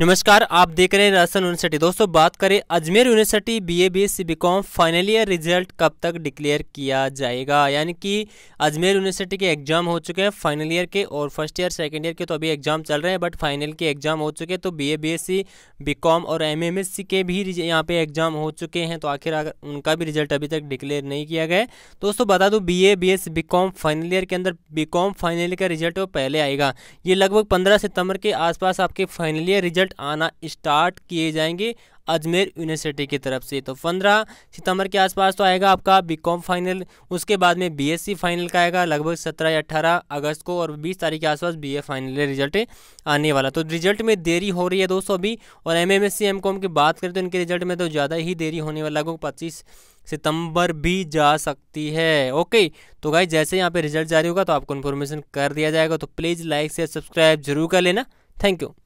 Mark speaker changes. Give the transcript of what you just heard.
Speaker 1: नमस्कार आप देख रहे हैं राजस्थान यूनिवर्सिटी दोस्तों बात करें Ajmer university B A B final year result कब तक डिक्लेयर किया जाएगा यानी कि अजमेर यूनिवर्सिटी के एग्जाम हो चुके हैं फाइनल ईयर के और फर्स्ट ईयर सेकंड ईयर के तो अभी एग्जाम चल रहे हैं बट फाइनल के एग्जाम हो चुके हैं तो बी ए बीकॉम और एम के भी यहाँ पे एग्जाम हो चुके हैं तो आखिर अगर उनका भी रिजल्ट अभी तक डिक्लेयर नहीं किया गया दोस्तों बता दूँ B A B S final year के अंदर बीकॉम फाइनल का रिजल्ट तो पहले आएगा ये लगभग पंद्रह सितंबर के आसपास आपके फाइनल ईयर रिजल्ट रिज़ल्ट आना स्टार्ट किए जाएंगे अजमेर यूनिवर्सिटी की तरफ से तो पंद्रह सितंबर के आसपास तो आएगा आपका बीकॉम फाइनल उसके बाद में बीएससी फाइनल का आएगा लगभग सत्रह या 18 अगस्त को और बीस तारीख के आसपास बीए फाइनल रिजल्ट आने वाला तो रिजल्ट में देरी हो रही है दोस्तों अभी और एम एम एस कॉम की बात करें तो इनके रिजल्ट में तो ज़्यादा ही देरी होने वाला लगभग पच्चीस सितंबर भी जा सकती है ओके तो भाई जैसे यहाँ पे रिजल्ट जारी होगा तो आपको इन्फॉर्मेशन कर दिया जाएगा तो प्लीज़ लाइक शेयर सब्सक्राइब जरूर कर लेना थैंक यू